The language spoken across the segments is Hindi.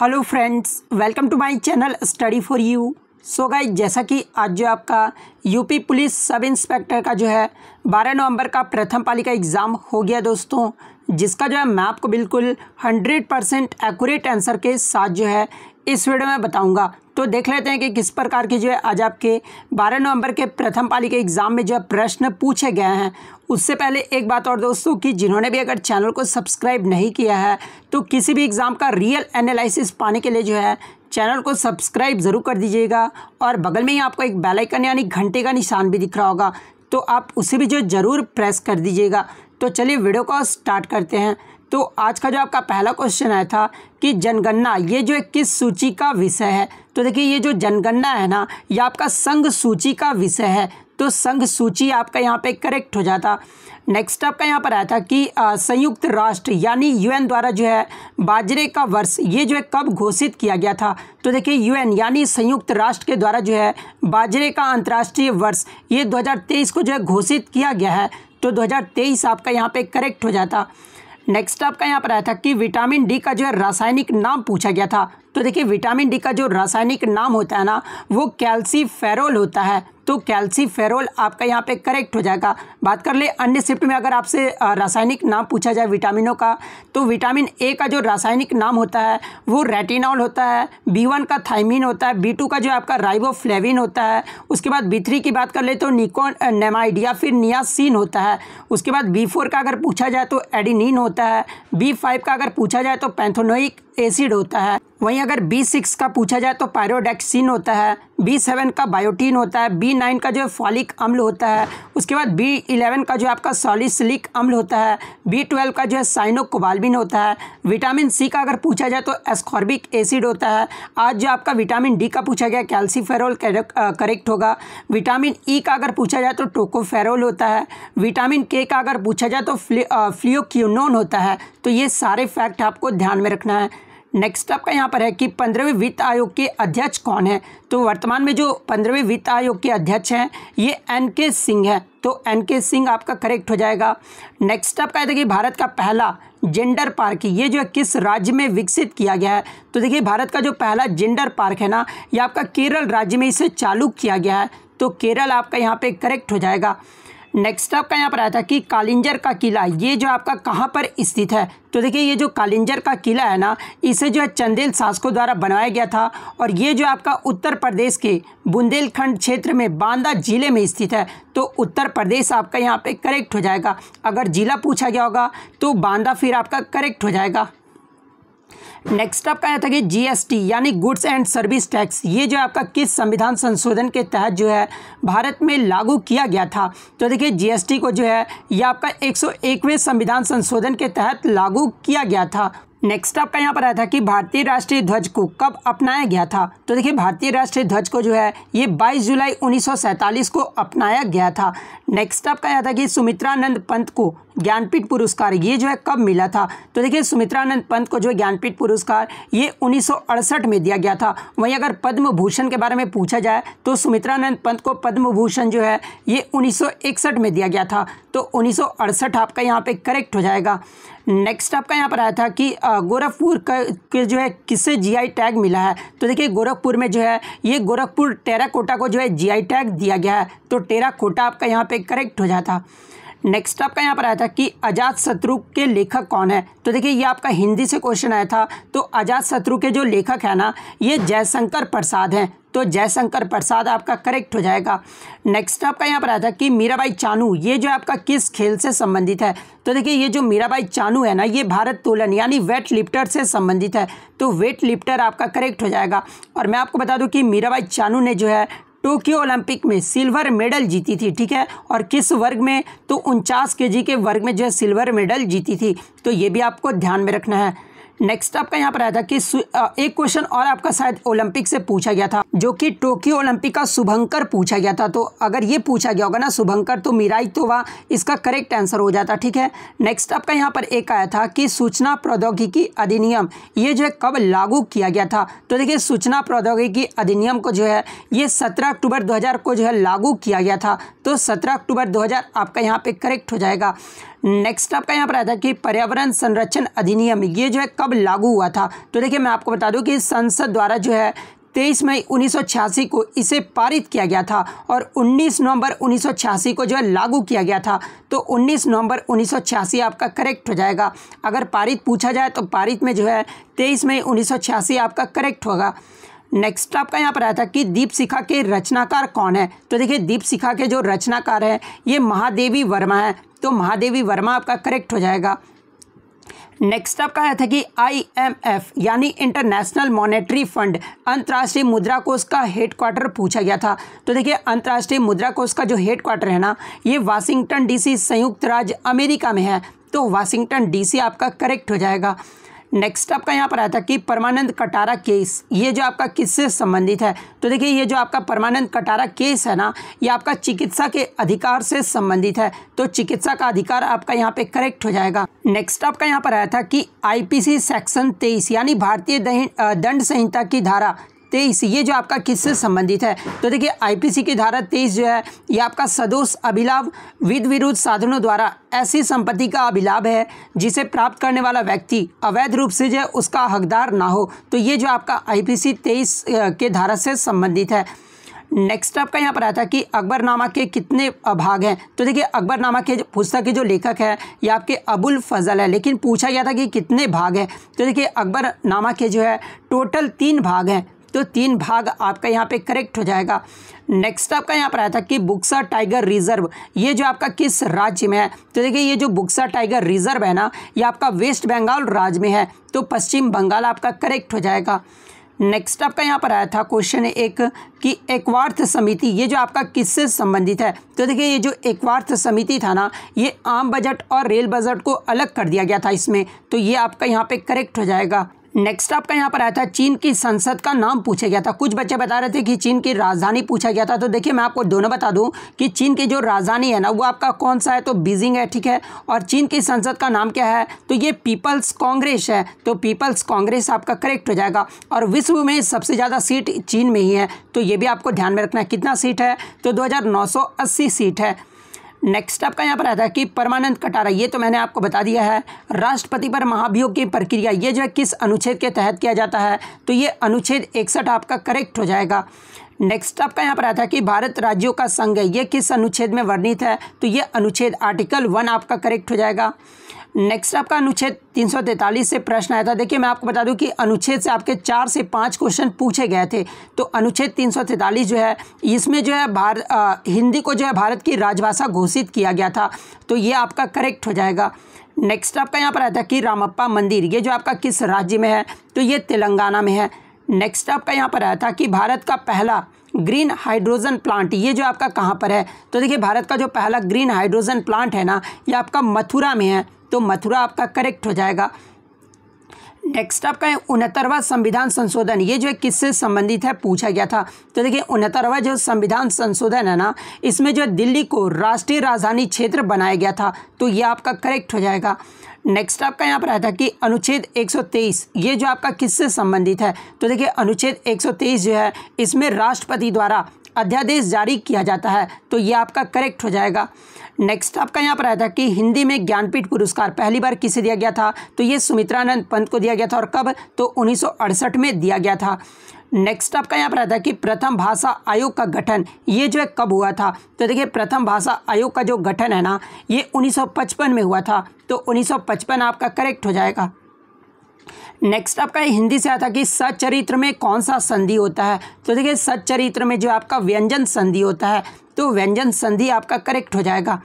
hello friends welcome to my channel study for you so guys जैसा कि आज जो आपका यूपी पुलिस सब इंस्पेक्टर का जो है 12 नवंबर का प्रथम पाली का एग्ज़ाम हो गया दोस्तों जिसका जो है मैं आपको बिल्कुल 100 परसेंट एक्यूरेट आंसर के साथ जो है इस वीडियो में बताऊंगा तो देख लेते हैं कि किस प्रकार की जो है आज आपके 12 नवंबर के प्रथम पाली के एग्ज़ाम में जो है प्रश्न पूछे गए हैं उससे पहले एक बात और दोस्तों कि जिन्होंने भी अगर चैनल को सब्सक्राइब नहीं किया है तो किसी भी एग्ज़ाम का रियल एनालिसिस पाने के लिए जो है चैनल को सब्सक्राइब ज़रूर कर दीजिएगा और बगल में ही आपको एक बेलाइकन यानी घंटे का निशान भी दिख रहा होगा तो आप उसे भी जो ज़रूर प्रेस कर दीजिएगा तो चलिए वीडियो को स्टार्ट करते हैं तो आज का जो आपका पहला क्वेश्चन आया था कि जनगणना ये जो किस सूची का विषय है तो देखिए ये जो जनगणना है ना ये आपका संघ सूची का विषय है तो संघ सूची आपका यहाँ पे करेक्ट हो जाता नेक्स्ट आपका यहाँ पर आया था कि संयुक्त राष्ट्र यानी यूएन द्वारा जो है बाजरे का वर्ष ये जो है कब घोषित किया गया था तो देखिए यूएन यानी संयुक्त राष्ट्र के द्वारा जो है बाजरे का अंतर्राष्ट्रीय वर्ष ये 2023 को जो है घोषित किया गया है तो 2023 आपका यहाँ पे करेक्ट हो जाता नेक्स्ट आपका यहाँ पर आया था कि विटामिन डी का जो है रासायनिक नाम पूछा गया था तो देखिए विटामिन डी का जो रासायनिक नाम होता है ना वो कैल्सी फेरोल होता है तो कैल्सीफेरोल आपका यहाँ पे करेक्ट हो जाएगा बात कर ले अन्य शिफ्ट में अगर आपसे रासायनिक नाम पूछा जाए विटामिनों का तो विटामिन ए का जो रासायनिक नाम होता है वो रेटिनॉल होता है बी वन का थाइमिन होता है बी टू का जो आपका राइबोफ्लेविन होता है उसके बाद बी थ्री की बात कर ले तो निकोन नेमाइडिया फिर नियासिन होता है उसके बाद बी फोर का अगर पूछा जाए तो एडिनिन होता है बी फाइव का अगर पूछा जाए तो पैंथोनोइक एसिड होता है वहीं अगर बी सिक्स का पूछा जाए तो पायरोडेक्सिन होता है बी सेवन का बायोटीन होता है बी नाइन का जो है फॉलिक अम्ल होता है उसके बाद बी इलेवन का जो है आपका सॉलिसलिक अम्ल होता है बी ट्वेल्व का जो है साइनोकोबाल्बिन होता है विटामिन सी का अगर पूछा जाए तो एस्कॉर्बिक एसिड होता है आज जो आपका विटामिन डी का पूछा गया कैल्सीफेरोल करेक्ट होगा विटामिन ई e का अगर पूछा जाए तो टोकोफेरोल होता है विटामिन के का अगर पूछा जाए तो फ्लियोक्यूनोन होता है तो ये सारे फैक्ट आपको ध्यान में रखना है नेक्स्ट आपका यहाँ पर है कि पंद्रहवें वित्त आयोग के अध्यक्ष कौन है तो वर्तमान में जो पंद्रहवें वित्त आयोग के अध्यक्ष हैं ये एन के सिंह है तो एन के सिंह आपका करेक्ट हो जाएगा नेक्स्ट आपका देखिए भारत का पहला जेंडर पार्क ये जो है किस राज्य में विकसित किया गया है तो देखिए भारत का जो पहला जेंडर पार्क है ना ये आपका केरल राज्य में इसे चालू किया गया है तो केरल आपका यहाँ पर करेक्ट हो जाएगा नेक्स्ट आपका यहाँ पर आया था कि कालिंजर का किला ये जो आपका कहाँ पर स्थित है तो देखिए ये जो कालिंजर का किला है ना इसे जो है चंदेल शासकों द्वारा बनाया गया था और ये जो आपका उत्तर प्रदेश के बुंदेलखंड क्षेत्र में बांदा जिले में स्थित है तो उत्तर प्रदेश आपका यहाँ पर करेक्ट हो जाएगा अगर ज़िला पूछा गया होगा तो बांदा फिर आपका करेक्ट हो जाएगा नेक्स्ट आपका आया था कि जीएसटी यानी गुड्स एंड सर्विस टैक्स ये जो आपका किस संविधान संशोधन के तहत जो है भारत में लागू किया गया था तो देखिए जीएसटी को जो है यह आपका 101वें संविधान संशोधन के तहत लागू किया गया था नेक्स्ट आपका यहाँ पर आया था कि भारतीय राष्ट्रीय ध्वज को कब अपनाया गया था तो देखिए भारतीय राष्ट्रीय ध्वज को जो है ये 22 जुलाई 1947 को अपनाया गया था नेक्स्ट आपका आया था कि सुमित्रानंद पंत को ज्ञानपीठ पुरस्कार ये जो है कब मिला था तो देखिए सुमित्रानंद पंत को जो है ज्ञानपीठ पुरस्कार ये 1968 में दिया गया था वहीं अगर पद्म भूषण के बारे में पूछा जाए तो सुमित्रानंद पंत को पद्म भूषण जो है ये 1961 में दिया गया था तो 1968 आपका यहाँ पे करेक्ट हो जाएगा नेक्स्ट आपका यहाँ पर आया था कि गोरखपुर के जो है किससे जीआई टैग मिला है तो देखिए गोरखपुर में जो है ये गोरखपुर टेराकोटा को जो है जीआई टैग दिया गया है तो टेराकोटा आपका यहाँ पे करेक्ट हो जाता नेक्स्ट आपका यहाँ पर आया था कि अजात शत्रु के लेखक कौन है तो देखिए ये आपका हिंदी से क्वेश्चन आया था तो अजात शत्रु के जो लेखक है ना ये जयशंकर प्रसाद हैं तो जयशंकर प्रसाद आपका करेक्ट हो जाएगा नेक्स्ट आपका यहाँ पर आया था कि मीराबाई चानू ये जो आपका किस खेल से संबंधित है तो देखिए ये जो मीराबाई चानू है ना ये भारत तोलन यानी वेट लिफ्टर से संबंधित है तो वेट लिफ्टर आपका करेक्ट हो जाएगा और मैं आपको बता दूं कि मीराबाई चानू ने जो है टोक्यो ओलंपिक में सिल्वर मेडल जीती थी ठीक है और किस वर्ग में तो उनचास के के वर्ग में जो है सिल्वर मेडल जीती थी तो ये भी आपको ध्यान में रखना है नेक्स्ट आपका यहाँ पर आया था कि एक क्वेश्चन और आपका शायद ओलंपिक से पूछा गया था जो कि टोक्यो ओलंपिक का शुभंकर पूछा गया था तो अगर ये पूछा गया होगा ना शुभंकर तो मिराई तो वह इसका करेक्ट आंसर हो जाता ठीक है नेक्स्ट आपका यहाँ पर एक आया था कि सूचना प्रौद्योगिकी अधिनियम ये जो है कब लागू किया गया था तो देखिए सूचना प्रौद्योगिकी अधिनियम को जो है ये सत्रह अक्टूबर दो को जो है लागू किया गया था तो सत्रह अक्टूबर दो आपका यहाँ पर करेक्ट हो जाएगा नेक्स्ट आपका यहाँ पर आया था कि पर्यावरण संरक्षण अधिनियम ये जो है कब कब लागू हुआ था तो देखिए मैं आपको बता दूं कि संसद द्वारा जो है तेईस मई 1986 को इसे पारित किया गया था और 19 नवंबर 1986 को जो है लागू किया गया था तो 19 नवंबर 1986 आपका करेक्ट हो जाएगा अगर पारित पूछा जाए तो पारित में जो है 23 मई 1986 आपका करेक्ट होगा नेक्स्ट आपका यहाँ पर आया था कि दीप शिखा के रचनाकार कौन है तो देखिए दीप शिखा के जो रचनाकार हैं ये महादेवी वर्मा है तो महादेवी वर्मा आपका करेक्ट हो जाएगा नेक्स्ट आपका आया था कि आईएमएफ यानी इंटरनेशनल मॉनेटरी फंड अंतर्राष्ट्रीय मुद्रा कोष का हेडक्वार्टर पूछा गया था तो देखिए अंतर्राष्ट्रीय मुद्रा कोष का जो हेडक्वार्टर है ना ये वाशिंगटन डीसी संयुक्त राज्य अमेरिका में है तो वाशिंगटन डीसी आपका करेक्ट हो जाएगा नेक्स्ट आपका यहाँ पर आया था कि परमानंद कटारा केस ये जो आपका किससे संबंधित है तो देखिए ये जो आपका परमानंद कटारा केस है ना ये आपका चिकित्सा के अधिकार से संबंधित है तो चिकित्सा का अधिकार आपका यहाँ पे करेक्ट हो जाएगा नेक्स्ट आपका यहाँ पर आया था कि आईपीसी सेक्शन तेईस यानी भारतीय दंड संहिता की धारा तेईस ये जो आपका किससे संबंधित है तो देखिए आईपीसी की धारा तेईस जो है ये आपका सदोष अभिलाभ विध विरुद्ध साधनों द्वारा ऐसी संपत्ति का अभिलाभ है जिसे प्राप्त करने वाला व्यक्ति अवैध रूप से जो उसका हकदार ना हो तो ये जो आपका आईपीसी तेईस के धारा से संबंधित है नेक्स्ट आपका यहाँ पर आता है कि अकबरनामा के कितने भाग हैं तो देखिए अकबरनामा के पुस्तक के जो लेखक है ये आपके अबुल फजल है लेकिन पूछा गया था कि कितने भाग हैं तो देखिए अकबरनामा के जो है टोटल तीन भाग हैं तो तीन भाग आपका यहाँ पे करेक्ट हो जाएगा नेक्स्ट आपका यहाँ पर आया था कि बुक्सा टाइगर रिजर्व ये जो आपका किस राज्य में है तो देखिए ये जो बुक्सा टाइगर रिजर्व है ना ये आपका वेस्ट बंगाल राज्य में है तो पश्चिम बंगाल आपका करेक्ट हो जाएगा नेक्स्ट आपका यहाँ पर आया था क्वेश्चन एक कि एकवार्थ समिति ये जो आपका किससे संबंधित है तो देखिए ये जो एकवार्थ समिति था ना ये आम बजट और रेल बजट को अलग कर दिया गया था इसमें तो ये आपका यहाँ पे करेक्ट हो जाएगा नेक्स्ट आपका यहाँ पर आया था चीन की संसद का नाम पूछा गया था कुछ बच्चे बता रहे थे कि चीन की राजधानी पूछा गया था तो देखिए मैं आपको दोनों बता दूं कि चीन की जो राजधानी है ना वो आपका कौन सा है तो बीजिंग है ठीक है और चीन की संसद का नाम क्या है तो ये पीपल्स कांग्रेस है तो पीपल्स कांग्रेस आपका करेक्ट हो जाएगा और विश्व में सबसे ज़्यादा सीट चीन में ही है तो ये भी आपको ध्यान में रखना है कितना सीट है तो दो सीट है नेक्स्ट आपका यहाँ पर आता है कि परमानंद कटारा ये तो मैंने आपको बता दिया है राष्ट्रपति पर महाभियोग की प्रक्रिया ये जो है किस अनुच्छेद के तहत किया जाता है तो ये अनुच्छेद इकसठ आपका करेक्ट हो जाएगा नेक्स्ट आपका यहाँ पर आता है कि भारत राज्यों का संघ है ये किस अनुच्छेद में वर्णित है तो ये अनुच्छेद आर्टिकल वन आपका करेक्ट हो जाएगा नेक्स्ट आपका अनुच्छेद 343 से प्रश्न आया था देखिए मैं आपको बता दूं कि अनुच्छेद से आपके चार से पाँच क्वेश्चन पूछे गए थे तो अनुच्छेद 343 जो है इसमें जो है भार आ, हिंदी को जो है भारत की राजभाषा घोषित किया गया था तो ये आपका करेक्ट हो जाएगा नेक्स्ट आपका यहाँ पर आया था कि रामप्पा मंदिर ये जो आपका किस राज्य में है तो ये तेलंगाना में है नेक्स्ट आपका यहाँ पर आया था कि भारत का पहला ग्रीन हाइड्रोजन प्लांट ये जो आपका कहाँ पर है तो देखिए भारत का जो पहला ग्रीन हाइड्रोजन प्लांट है ना ये आपका मथुरा में है तो मथुरा आपका करेक्ट हो जाएगा नेक्स्ट आपका है उनहत्तरवा संविधान संशोधन ये जो है किससे संबंधित है पूछा गया था तो देखिए उनहत्तरवा जो संविधान संशोधन है ना इसमें जो दिल्ली को राष्ट्रीय राजधानी क्षेत्र बनाया गया था तो ये आपका करेक्ट हो जाएगा नेक्स्ट आपका यहाँ पर आया था कि अनुच्छेद 123 ये जो आपका किससे संबंधित है तो देखिए अनुच्छेद 123 जो है इसमें राष्ट्रपति द्वारा अध्यादेश जारी किया जाता है तो ये आपका करेक्ट हो जाएगा नेक्स्ट आपका यहाँ पर आया था कि हिंदी में ज्ञानपीठ पुरस्कार पहली बार किसे दिया गया था तो ये सुमित्रानंद पंत को दिया गया था और कब तो उन्नीस में दिया गया था नेक्स्ट आपका यहाँ पर आया था कि प्रथम भाषा आयोग का गठन ये जो है कब हुआ था तो देखिए प्रथम भाषा आयोग का जो गठन है ना ये 1955 में हुआ था तो 1955 आपका करेक्ट हो जाएगा नेक्स्ट आपका हिंदी से आता कि सच्चरित्र में कौन सा संधि होता है तो देखिए सच्चरित्र में जो आपका व्यंजन संधि होता है तो व्यंजन संधि आपका करेक्ट हो जाएगा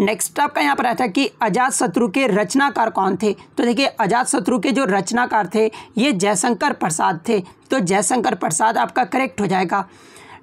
नेक्स्ट आपका यहाँ पर आता है कि अजात शत्रु के रचनाकार कौन थे तो देखिए अजात शत्रु के जो रचनाकार थे ये जयशंकर प्रसाद थे तो जयशंकर प्रसाद आपका करेक्ट हो जाएगा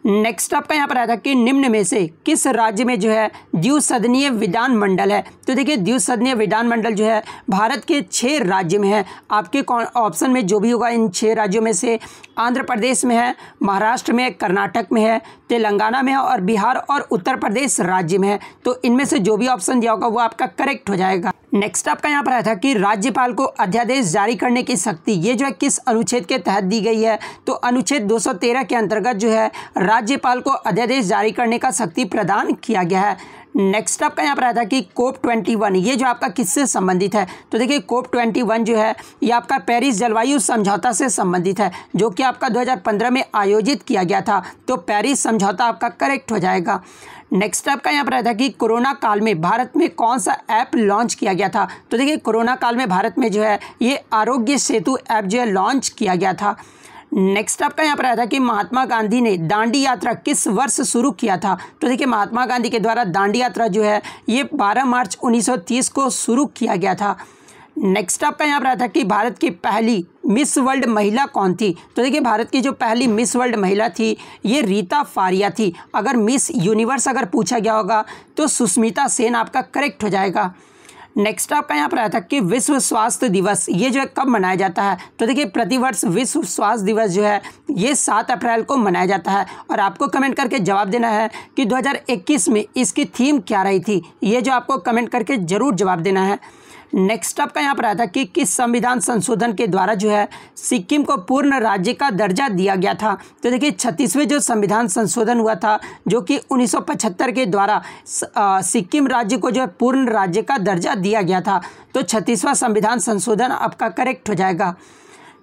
नेक्स्ट आपका यहाँ पर आया था कि निम्न में से किस राज्य में जो है द्विसदनीय विधान मंडल है तो देखिए द्विसदनीय विधान मंडल जो है भारत के छः राज्य में है आपके कौन ऑप्शन में जो भी होगा इन छः राज्यों में से आंध्र प्रदेश में है महाराष्ट्र में कर्नाटक में है तेलंगाना में है और बिहार और उत्तर प्रदेश राज्य में है तो इनमें से जो भी ऑप्शन दिया होगा वो आपका करेक्ट हो जाएगा नेक्स्ट आपका यहाँ पर आया था कि राज्यपाल को अध्यादेश जारी करने की शक्ति ये जो है किस अनुच्छेद के तहत दी गई है तो अनुच्छेद 213 के अंतर्गत जो है राज्यपाल को अध्यादेश जारी करने का शक्ति प्रदान किया गया है नेक्स्ट आपका यहाँ पर आया था कि कोप 21 ये जो आपका किससे संबंधित है तो देखिए कोप 21 जो है ये आपका पेरिस जलवायु समझौता से संबंधित है जो कि आपका 2015 में आयोजित किया गया था तो पेरिस समझौता आपका करेक्ट हो जाएगा नेक्स्ट आपका यहाँ पर आया था कि कोरोना काल में भारत में कौन सा ऐप लॉन्च किया गया था तो देखिए कोरोना काल में भारत में जो है ये आरोग्य सेतु ऐप जो है लॉन्च किया गया था नेक्स्ट आपका यहाँ पर आया था कि महात्मा गांधी ने दांडी यात्रा किस वर्ष शुरू किया था तो देखिए महात्मा गांधी के द्वारा दांडी यात्रा जो है ये 12 मार्च 1930 को शुरू किया गया था नेक्स्ट आपका यहाँ पर आया था कि भारत की पहली मिस वर्ल्ड महिला कौन थी तो देखिए भारत की जो पहली मिस वर्ल्ड महिला थी ये रीता फारिया थी अगर मिस यूनिवर्स अगर पूछा गया होगा तो सुष्मिता सेन आपका करेक्ट हो जाएगा नेक्स्ट आपका यहाँ पर आया था कि विश्व स्वास्थ्य दिवस ये जो है कब मनाया जाता है तो देखिए प्रतिवर्ष विश्व स्वास्थ्य दिवस जो है ये सात अप्रैल को मनाया जाता है और आपको कमेंट करके जवाब देना है कि 2021 में इसकी थीम क्या रही थी ये जो आपको कमेंट करके ज़रूर जवाब देना है नेक्स्ट आपका यहाँ पर आया था कि किस संविधान संशोधन के द्वारा जो है सिक्किम को पूर्ण राज्य का दर्जा दिया गया था तो देखिए छत्तीसवें जो संविधान संशोधन हुआ था जो कि 1975 के द्वारा सिक्किम राज्य को जो है पूर्ण राज्य का दर्जा दिया गया था तो छत्तीसवां संविधान संशोधन आपका करेक्ट हो जाएगा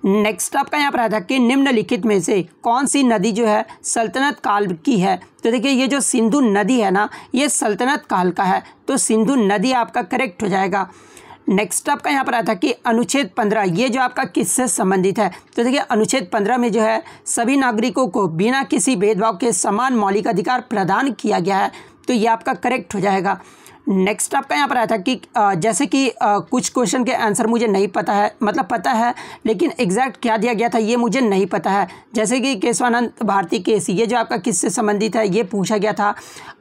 नेक्स्ट आपका यहाँ पर आया था कि निम्नलिखित में से कौन सी नदी जो है सल्तनत काल की है तो देखिए ये जो सिंधु नदी है ना ये सल्तनत काल का है तो सिंधु नदी आपका करेक्ट हो जाएगा नेक्स्ट आपका यहाँ पर आता है कि अनुच्छेद पंद्रह ये जो आपका किससे संबंधित है तो देखिए अनुच्छेद पंद्रह में जो है सभी नागरिकों को बिना किसी भेदभाव के समान मौलिक अधिकार प्रदान किया गया है तो ये आपका करेक्ट हो जाएगा नेक्स्ट आपका यहाँ पर आया था कि जैसे कि कुछ क्वेश्चन के आंसर मुझे नहीं पता है मतलब पता है लेकिन एग्जैक्ट क्या दिया गया था ये मुझे नहीं पता है जैसे कि केशवानंद भारती केस ये जो आपका किससे संबंधित है ये पूछा गया था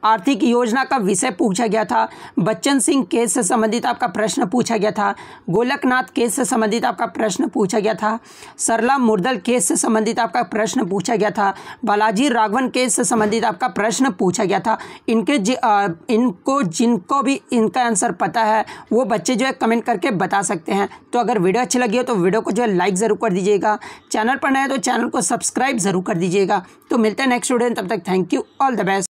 आर्थिक योजना का विषय पूछा गया था बच्चन सिंह केस से संबंधित आपका प्रश्न पूछा गया था गोलकनाथ केस से संबंधित आपका प्रश्न पूछा गया था सरला मुर्दल केस से संबंधित आपका प्रश्न पूछा गया था बालाजी राघवन केस से संबंधित आपका प्रश्न पूछा गया था इनके इनको जिन आपको भी इनका आंसर पता है वो बच्चे जो है कमेंट करके बता सकते हैं तो अगर वीडियो अच्छी लगी हो तो वीडियो को जो है लाइक ज़रूर कर दीजिएगा चैनल पर नए तो चैनल को सब्सक्राइब ज़रूर कर दीजिएगा तो मिलते हैं नेक्स्ट वीडियो तब तक thank you all the best